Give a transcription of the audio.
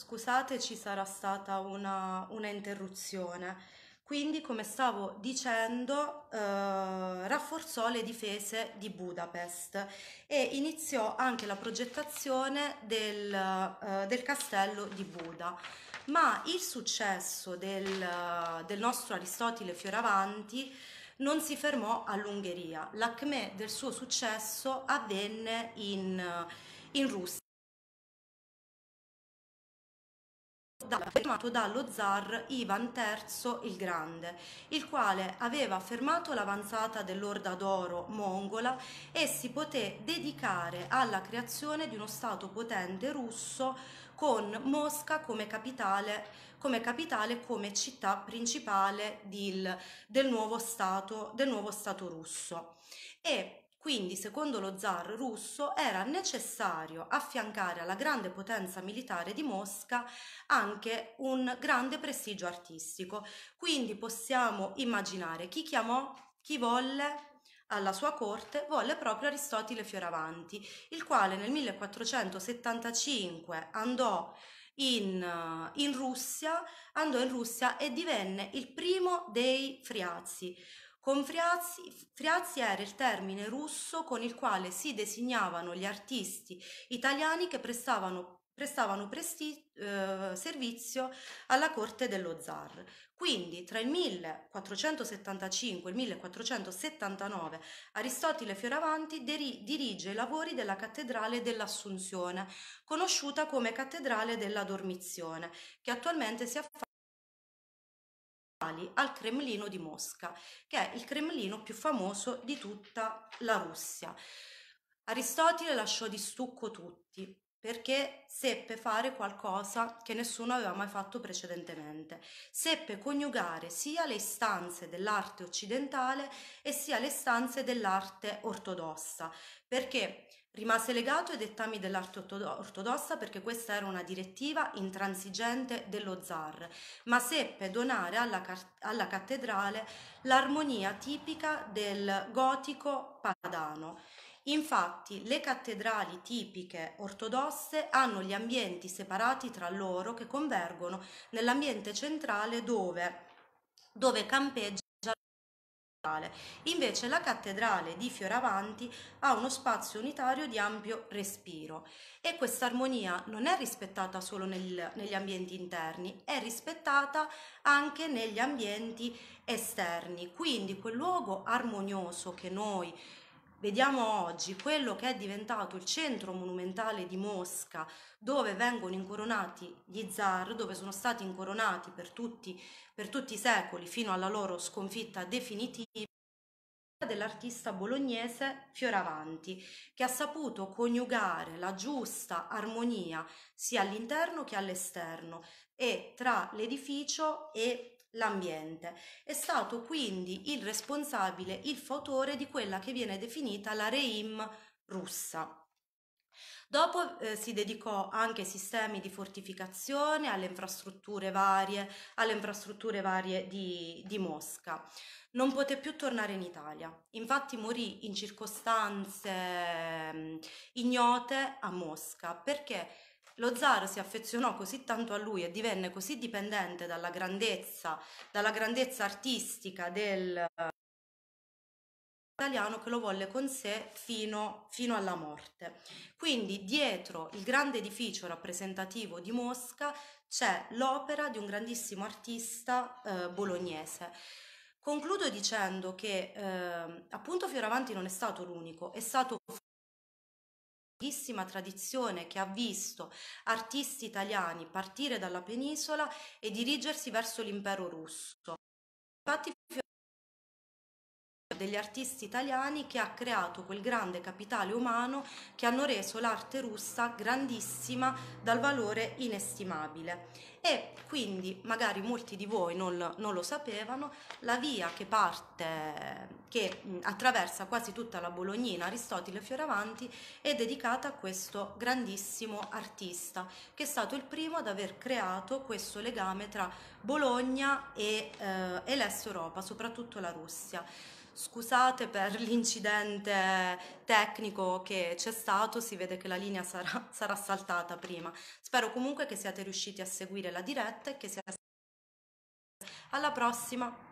scusate ci sarà stata una, una interruzione. Quindi, come stavo dicendo, eh, rafforzò le difese di Budapest e iniziò anche la progettazione del, eh, del castello di Buda. Ma il successo del, del nostro Aristotele Fioravanti non si fermò all'Ungheria. L'acme del suo successo avvenne in, in Russia firmato dallo zar Ivan III il Grande, il quale aveva fermato l'avanzata dell'Orda d'Oro mongola e si poté dedicare alla creazione di uno Stato potente russo con Mosca come capitale, come, capitale, come città principale del, del, nuovo stato, del nuovo Stato russo. E quindi, secondo lo zar russo, era necessario affiancare alla grande potenza militare di Mosca anche un grande prestigio artistico. Quindi possiamo immaginare chi chiamò, chi volle alla sua corte volle proprio Aristotele Fioravanti, il quale nel 1475 andò in, in Russia, andò in Russia e divenne il primo dei Friazi con Friazzi, Friazzi era il termine russo con il quale si designavano gli artisti italiani che prestavano prestavano presti- eh, servizio alla corte dello zar. Quindi tra il 1475 e il 1479 Aristotele Fioravanti deri- dirige i lavori della cattedrale dell'Assunzione, conosciuta come cattedrale della Dormizione, che attualmente si affaccia al Cremlino di Mosca, che è il Cremlino più famoso di tutta la Russia. Aristotele lasciò di stucco tutti, perché seppe fare qualcosa che nessuno aveva mai fatto precedentemente. Seppe coniugare sia le istanze dell'arte occidentale e sia le istanze dell'arte ortodossa, perché rimase legato ai dettami dell'arte ortodossa perché questa era una direttiva intransigente dello zar, ma seppe donare alla, alla cattedrale l'armonia tipica del gotico padano. Infatti le cattedrali tipiche ortodosse hanno gli ambienti separati tra loro che convergono nell'ambiente centrale dove, dove campeggia Invece la cattedrale di Fioravanti ha uno spazio unitario di ampio respiro e questa armonia non è rispettata solo nel, negli ambienti interni, è rispettata anche negli ambienti esterni. Quindi quel luogo armonioso che noi Vediamo oggi quello che è diventato il centro monumentale di Mosca, dove vengono incoronati gli zar, dove sono stati incoronati per tutti, per tutti i secoli fino alla loro sconfitta definitiva dell'artista bolognese Fioravanti, che ha saputo coniugare la giusta armonia sia all'interno che all'esterno e tra l'edificio e l'ambiente. È stato quindi il responsabile, il fautore di quella che viene definita la Reim russa. Dopo eh, si dedicò anche ai sistemi di fortificazione, alle infrastrutture varie, alle infrastrutture varie di, di, Mosca. Non poté più tornare in Italia, infatti morì in circostanze mm, ignote a Mosca perché lo zar si affezionò così tanto a lui e divenne così dipendente dalla grandezza, dalla grandezza artistica del eh, italiano che lo volle con sé fino, fino, alla morte. Quindi dietro il grande edificio rappresentativo di Mosca c'è l'opera di un grandissimo artista eh, bolognese. Concludo dicendo che eh, appunto Fioravanti non è stato l'unico, è stato lunghissima tradizione che ha visto artisti italiani partire dalla penisola e dirigersi verso l'impero russo. Infatti degli artisti italiani che ha creato quel grande capitale umano che hanno reso l'arte russa grandissima dal valore inestimabile. E quindi, magari molti di voi non, non lo sapevano, la via che parte, che attraversa quasi tutta la Bolognina, Aristotele Fioravanti, è dedicata a questo grandissimo artista che è stato il primo ad aver creato questo legame tra Bologna e, eh, e l'Est Europa, soprattutto la Russia scusate per l'incidente tecnico che c'è stato, si vede che la linea sarà, sarà saltata prima. Spero comunque che siate riusciti a seguire la diretta e che siate alla prossima.